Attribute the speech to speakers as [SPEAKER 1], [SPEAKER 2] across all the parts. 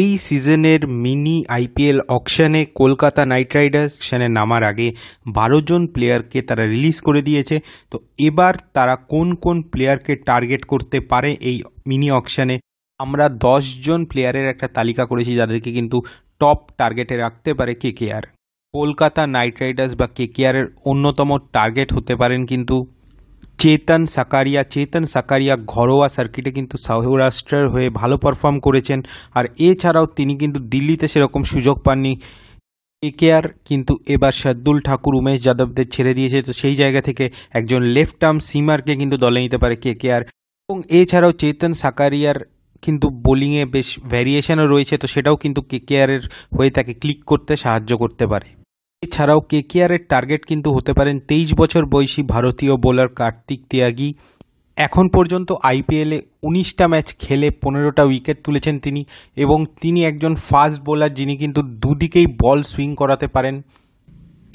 [SPEAKER 1] এই সিজনের mini IPL অকশানে কলকাতা নাইট রাইডার্স সেনে নামার আগে বারোজন প্লেয়ারকে তারা রিলিজ করে দিয়েছে তো এবার তারা কোন কোন প্লেয়ারকে টার্গেট করতে পারে এই মিনি অকশানে আমরা জন প্লেয়ারের একটা তালিকা করেছি যাদেরকে কিন্তু টপ টার্গেটে রাখতে পারে K K R Kolkata Knight Riders বা কে কে আরের অন্যতম টার্গেট হতে পারেন কিন্তু চেতন সাকারিয়া চেতন সাকারিয়া ঘরোয়া সার্কিটে কিন্তু সৌরাষ্ট্রের হয়ে ভালো পারফর্ম করেছেন আর এছাড়াও তিনি কিন্তু দিল্লিতে সেরকম সুযোগ পাননি আর কিন্তু এবার শার্দুল ঠাকুর উমেশ যাদবদের ছেড়ে দিয়েছে তো সেই জায়গা থেকে একজন লেফট আর্ম সিমারকে কিন্তু দলে নিতে পারে কে কে আর এবং এছাড়াও চেতন সাকারিয়ার কিন্তু বোলিংয়ে বেশ ভ্যারিয়েশনও রয়েছে তো সেটাও কিন্তু কে কে আরের হয়ে তাকে ক্লিক করতে সাহায্য করতে পারে এছাড়াও কেকেআরের টার্গেট কিন্তু হতে পারেন তেইশ বছর বয়সী ভারতীয় বোলার কার্তিক তিয়াগি এখন পর্যন্ত আইপিএলে উনিশটা ম্যাচ খেলে পনেরোটা উইকেট তুলেছেন তিনি এবং তিনি একজন ফাস্ট বোলার যিনি কিন্তু দুদিকেই বল সুইং করাতে পারেন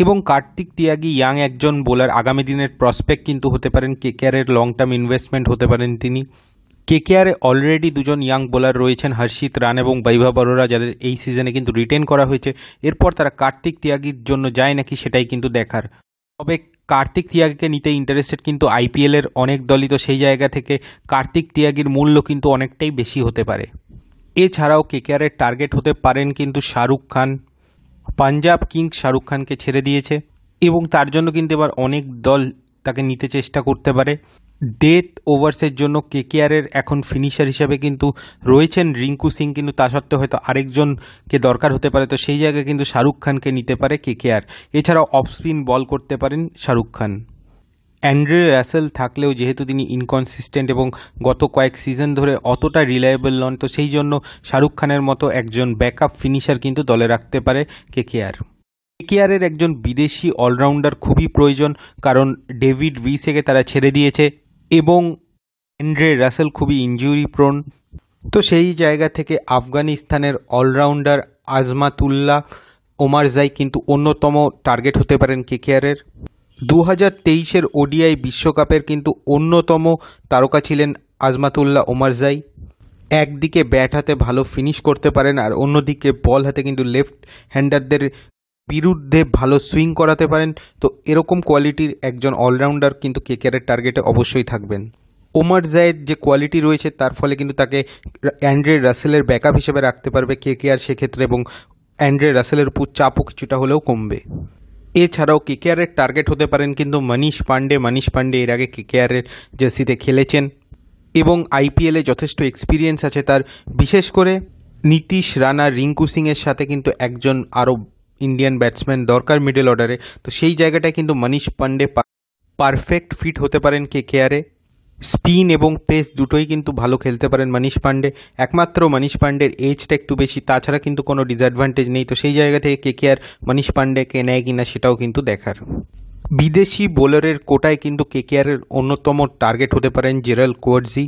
[SPEAKER 1] এবং কার্তিক তিয়াগি ইয়াং একজন বোলার আগামী দিনের প্রসপেক্ট কিন্তু হতে পারেন কেকেআরের লং টার্ম ইনভেস্টমেন্ট হতে পারেন তিনি কেকেআরে অলরেডি দুজন ইয়াং বোলার রয়েছেন হর্ষিত রান এবং বৈভা বরোরা যাদের এই সিজনে কিন্তু রিটেন করা হয়েছে এরপর তারা কার্তিক তিয়াগির জন্য যায় নাকি সেটাই কিন্তু দেখার তবে কার্তিক তিয়াগিকে নিতে ইন্টারেস্টেড কিন্তু আইপিএলের অনেক দলই তো সেই জায়গা থেকে কার্তিক তিয়াগির মূল্য কিন্তু অনেকটাই বেশি হতে পারে এছাড়াও কেকেআরের টার্গেট হতে পারেন কিন্তু শাহরুখ খান পাঞ্জাব কিংস শাহরুখ খানকে ছেড়ে দিয়েছে এবং তার জন্য কিন্তু এবার অনেক দল তাকে নিতে চেষ্টা করতে পারে ডেট ওভার্সের জন্য কেকেআরের এখন ফিনিশার হিসাবে কিন্তু রয়েছেন রিঙ্কু সিং কিন্তু তা সত্ত্বেও হয়তো আরেকজনকে দরকার হতে পারে তো সেই জায়গায় কিন্তু শাহরুখ খানকে নিতে পারে কেকেআর এছাড়াও অফ স্পিন বল করতে পারেন শাহরুখ খান অ্যান্ড্রে র্যাসেল থাকলেও যেহেতু তিনি ইনকনসিস্টেন্ট এবং গত কয়েক সিজন ধরে অতটা রিলায়েবল নন তো সেই জন্য শাহরুখ খানের মতো একজন ব্যাকআপ ফিনিশার কিন্তু দলে রাখতে পারে কেকেআর কেকেআরের একজন বিদেশি অলরাউন্ডার খুবই প্রয়োজন কারণ ডেভিড উইসেকে তারা ছেড়ে দিয়েছে এবং এন্ড্রে রাসেল খুবই ইঞ্জুরি প্রোন তো সেই জায়গা থেকে আফগানিস্তানের অলরাউন্ডার আজমাতুল্লাহ ওমার জাই কিন্তু অন্যতম টার্গেট হতে পারেন কেকেআরের দু হাজার তেইশের ওডিআই বিশ্বকাপের কিন্তু অন্যতম তারকা ছিলেন আজমাতুল্লাহ ওমার জাই একদিকে ব্যাট হাতে ভালো ফিনিশ করতে পারেন আর অন্যদিকে বল হাতে কিন্তু লেফট হ্যান্ডারদের বিরুদ্ধে ভালো সুইং করাতে পারেন তো এরকম কোয়ালিটির একজন অলরাউন্ডার কিন্তু কেকেআরের টার্গেটে অবশ্যই থাকবেন ওমার জায়েদ যে কোয়ালিটি রয়েছে তার ফলে কিন্তু তাকে অ্যান্ড্রে রাসেলের ব্যাকআপ হিসেবে রাখতে পারবে কে কে আর সেক্ষেত্রে এবং অ্যান্ড্রে রাসেলের উপর চাপও কিছুটা হলেও কমবে এছাড়াও কেকেআরের টার্গেট হতে পারেন কিন্তু মনীষ পাণ্ডে মনীষ পাণ্ডে এর আগে কেকেআরের জার্সিতে খেলেছেন এবং আইপিএলে যথেষ্ট এক্সপিরিয়েন্স আছে তার বিশেষ করে নীতিশ রানা রিঙ্কু সিংয়ের সাথে কিন্তু একজন আরও ইন্ডিয়ান ব্যাটসম্যান দরকার মিডল অর্ডারে তো সেই জায়গাটায় কিন্তু মনীষ পাণ্ডে পারফেক্ট ফিট হতে পারেন কে কেয়ারে স্পিন এবং পেস দুটোই কিন্তু ভালো খেলতে পারেন মানিশ পাণ্ডে একমাত্র মানিশ পাণ্ডের এজটা একটু বেশি তাছাড়া কিন্তু কোনো ডিসঅ্যাডভান্টেজ নেই তো সেই জায়গা থেকে কে কেয়ার মানিশ পাণ্ডেকে নেয় কিনা সেটাও কিন্তু দেখার বিদেশি বোলারের কোটায় কিন্তু কে কেকেআরের অন্যতম টার্গেট হতে পারেন জেরাল কোয়ার্জি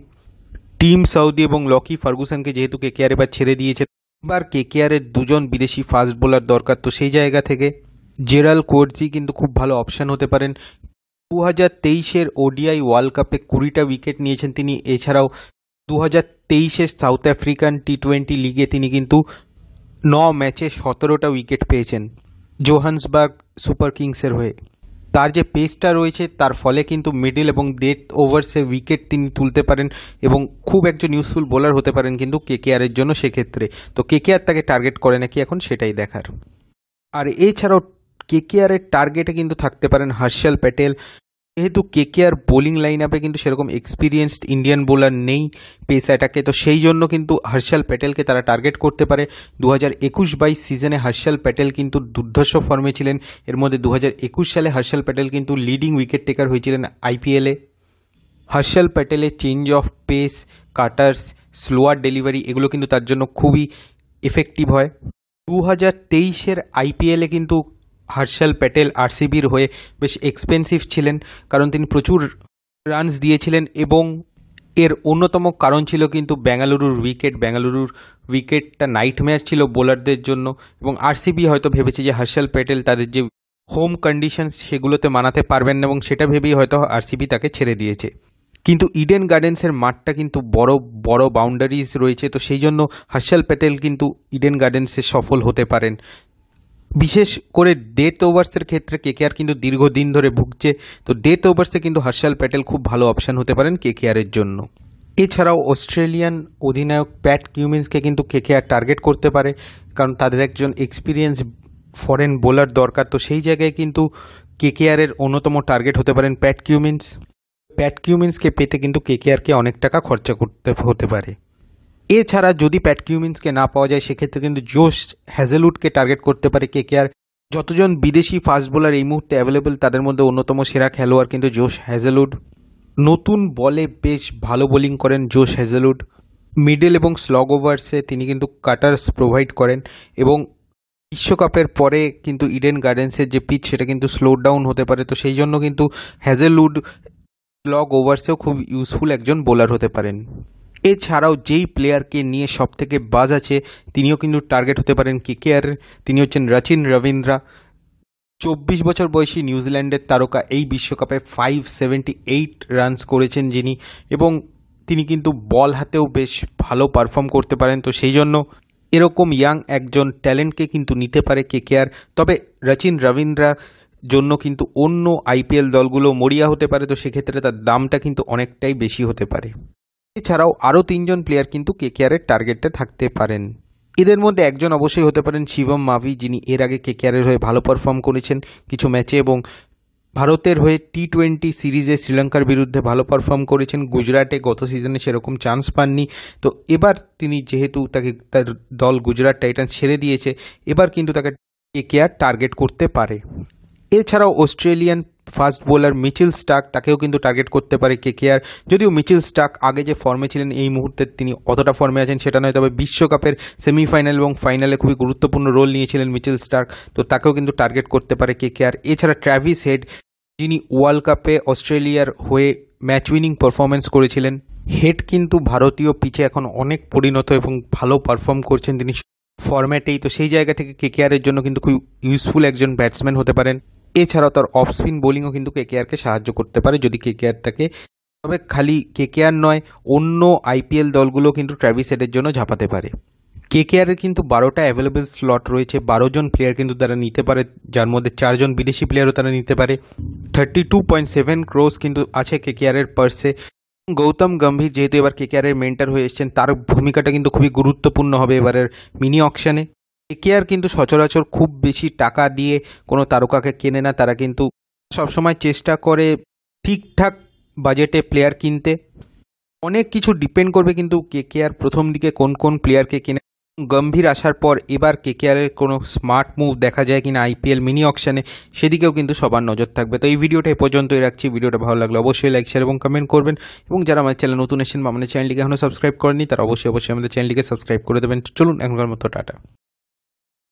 [SPEAKER 1] টিম সাউদি এবং লকি ফার্গুসনকে যেহেতু কেকেআর এবার ছেড়ে দিয়েছে এবার কেকেআরের দুজন বিদেশি ফাস্ট বোলার দরকার তো সেই জায়গা থেকে জেরাল কোর্জি কিন্তু খুব ভালো অপশান হতে পারেন দু হাজার তেইশের ওডিআই ওয়ার্ল্ড কাপে কুড়িটা উইকেট নিয়েছেন তিনি এছাড়াও দু হাজার তেইশের সাউথ আফ্রিকান টি টোয়েন্টি লিগে তিনি কিন্তু ন ম্যাচে সতেরোটা উইকেট পেয়েছেন জোহান্সবার্গ সুপার কিংসের হয়ে তার যে পেসটা রয়েছে তার ফলে কিন্তু মিডিল এবং ডেথ ওভার্সে উইকেট তিনি তুলতে পারেন এবং খুব একজন ইউজফুল বোলার হতে পারেন কিন্তু কেকেআরের জন্য সেক্ষেত্রে তো কেকেআর তাকে টার্গেট করে নাকি এখন সেটাই দেখার আর এছাড়াও কেকেআরের টার্গেটে কিন্তু থাকতে পারেন হর্ষল প্যাটেল যেহেতু কেকেআর বোলিং লাইন আপে কিন্তু সেরকম এক্সপিরিয়েন্সড ইন্ডিয়ান বোলার নেই পেস অ্যাটাকে তো সেই জন্য কিন্তু হর্ষাল প্যাটেলকে তারা টার্গেট করতে পারে দু হাজার একুশ বাইশ সিজনে হর্ষাল প্যাটেল কিন্তু দুর্ধর্ষ ফর্মে ছিলেন এর মধ্যে দু হাজার একুশ সালে হর্ষাল প্যাটেল কিন্তু লিডিং উইকেট টেকার হয়েছিলেন আইপিএলে হর্ষাল প্যাটেলের change of pace cutters slower delivery এগুলো কিন্তু তার জন্য খুবই এফেক্টিভ হয় দু হাজার তেইশের আইপিএলে কিন্তু হার্শাল প্যাটেল আরসিবির হয়ে বেশ এক্সপেন্সিভ ছিলেন কারণ তিনি প্রচুর রানস দিয়েছিলেন এবং এর অন্যতম কারণ ছিল কিন্তু বেঙ্গালুরুর উইকেট বেঙ্গালুরুর উইকেটটা নাইট ম্যাচ ছিল বোলারদের জন্য এবং আরসিবি হয়তো ভেবেছে যে হার্শাল প্যাটেল তাদের যে হোম কন্ডিশন সেগুলোতে মানাতে পারবেন না এবং সেটা ভেবেই হয়তো আরসিবি তাকে ছেড়ে দিয়েছে কিন্তু ইডেন গার্ডেন্সের মাঠটা কিন্তু বড় বড় বাউন্ডারিজ রয়েছে তো সেই জন্য হার্শাল প্যাটেল কিন্তু ইডেন গার্ডেন্সে সফল হতে পারেন বিশেষ করে ডেথ ওভার্সের ক্ষেত্রে কে কেকেআর কিন্তু দীর্ঘদিন ধরে ভুগছে তো ডেথ ওভার্সে কিন্তু হর্ষাল প্যাটেল খুব ভালো অপশান হতে পারেন কেকেআরের জন্য এছাড়াও অস্ট্রেলিয়ান অধিনায়ক প্যাট কিউমিন্সকে কিন্তু কে আর টার্গেট করতে পারে কারণ তাদের একজন এক্সপিরিয়েন্স ফরেন বোলার দরকার তো সেই জায়গায় কিন্তু কে আরের অন্যতম টার্গেট হতে পারেন প্যাট কিউমিন্স প্যাট কিউমিন্সকে পেতে কিন্তু কে কেকেআরকে অনেক টাকা খরচা করতে হতে পারে এছাড়া যদি প্যাট কিউমিন্সকে না পাওয়া যায় সেক্ষেত্রে কিন্তু জোশ হ্যাজেলউডকে টার্গেট করতে পারে কে কে আর যতজন বিদেশি ফাস্ট বোলার এই মুহূর্তে অ্যাভেলেবেল তাদের মধ্যে অন্যতম সেরা খেলোয়াড় কিন্তু জোশ হ্যাজেলউড নতুন বলে বেশ ভালো বোলিং করেন জোশ হ্যাজেলউড মিডল এবং স্লগ ওভার্সে তিনি কিন্তু কাটার্স প্রোভাইড করেন এবং বিশ্বকাপের পরে কিন্তু ইডেন গার্ডেন্সের যে পিচ সেটা কিন্তু স্লো ডাউন হতে পারে তো সেই জন্য কিন্তু হ্যাজেলউড স্লগ ওভার্সেও খুব ইউজফুল একজন বোলার হতে পারেন এছাড়াও যেই প্লেয়ারকে নিয়ে সবথেকে বাজ আছে তিনিও কিন্তু টার্গেট হতে পারেন কে আর তিনি হচ্ছেন রচিন রবীন্দ্রা চব্বিশ বছর বয়সী নিউজিল্যান্ডের তারকা এই বিশ্বকাপে ফাইভ সেভেন্টি এইট রানস করেছেন যিনি এবং তিনি কিন্তু বল হাতেও বেশ ভালো পারফর্ম করতে পারেন তো সেই জন্য এরকম ইয়াং একজন ট্যালেন্টকে কিন্তু নিতে পারে কে কে আর তবে রচিন রবীন্দ্রা জন্য কিন্তু অন্য আইপিএল দলগুলো মরিয়া হতে পারে তো সেক্ষেত্রে তার দামটা কিন্তু অনেকটাই বেশি হতে পারে এছাড়াও আরও তিনজন প্লেয়ার কিন্তু কেকেআরের টার্গেটে থাকতে পারেন এদের মধ্যে একজন অবশ্যই হতে পারেন শিবম মাভি যিনি এর আগে কেকেআরের হয়ে ভালো পারফর্ম করেছেন কিছু ম্যাচে এবং ভারতের হয়ে টি টোয়েন্টি সিরিজে শ্রীলঙ্কার বিরুদ্ধে ভালো পারফর্ম করেছেন গুজরাটে গত সিজনে সেরকম চান্স পাননি তো এবার তিনি যেহেতু তাকে তার দল গুজরাট টাইটান ছেড়ে দিয়েছে এবার কিন্তু তাকে কেকেআর টার্গেট করতে পারে এছাড়াও Australian fast bowler Mitchell Starc তাকেও কিন্তু টার্গেট করতে পারে কে কেয়ার যদিও মিচিল স্টাক আগে যে ফর্মে ছিলেন এই মুহূর্তে তিনি অতটা ফর্মে আছেন সেটা নয় তবে বিশ্বকাপের সেমিফাইনাল এবং ফাইনালে খুবই গুরুত্বপূর্ণ রোল নিয়েছিলেন মিচিল স্টাক তো তাকেও কিন্তু টার্গেট করতে পারে কে কেয়ার এছাড়া ট্র্যাভিস হেড যিনি ওয়ার্ল্ড কাপে অস্ট্রেলিয়ার হয়ে ম্যাচ উইনিং পারফরমেন্স করেছিলেন হেড কিন্তু ভারতীয় পিচে এখন অনেক পরিণত এবং ভালো পারফর্ম করছেন তিনি ফরম্যাটেই তো সেই জায়গা থেকে কে কেকেআরের জন্য কিন্তু খুব ইউজফুল একজন ব্যাটসম্যান হতে পারেন এছাড়াও তার অফ স্পিন বোলিংও কিন্তু কেকেআরকে সাহায্য করতে পারে যদি কেকেআর তাকে তবে খালি কেকেআর নয় অন্য আইপিএল দলগুলো কিন্তু ট্র্যাভিস হেডের জন্য ঝাঁপাতে পারে কেকেআরের কিন্তু বারোটা অ্যাভেলেবেল স্লট রয়েছে বারো জন প্লেয়ার কিন্তু তারা নিতে পারে যার মধ্যে চারজন বিদেশি প্লেয়ারও তারা নিতে পারে thirty two point seven crore কিন্তু আছে কেকেআরের পার্সে গৌতম গম্ভীর যেহেতু এবার কেকেআরের মেন্টার হয়ে এসছেন তার ভূমিকাটা কিন্তু খুবই গুরুত্বপূর্ণ হবে এবারের মিনি অকশানে কেয়ার কিন্তু সচরাচর খুব বেশি টাকা দিয়ে কোনো তারকাকে কেনে না তারা কিন্তু সবসময় চেষ্টা করে ঠিকঠাক বাজেটে প্লেয়ার কিনতে অনেক কিছু ডিপেন্ড করবে কিন্তু কে কেয়ার প্রথম দিকে কোন কোন প্লেয়ারকে কেনে গম্ভীর আসার পর এবার কে কেয়ারের কোনো স্মার্ট মুভ দেখা যায় কিনা আইপিএল মিনি অকশানে সেদিকেও কিন্তু সবার নজর থাকবে তো এই ভিডিওটা এ পর্যন্তই রাখছি ভিডিওটা ভালো লাগলে অবশ্যই লাইক শেয়ার এবং কমেন্ট করবেন এবং যারা আমার চ্যানেল নতুন এসেছেন বা আমাদের চ্যানেলটিকে এখনও সাবস্ক্রাইব করেনি তারা অবশ্যই অবশ্যই আমাদের চ্যানেলটিকে সাবস্ক্রাইব করে দেবেন চলুন এখনকার মতো টাটা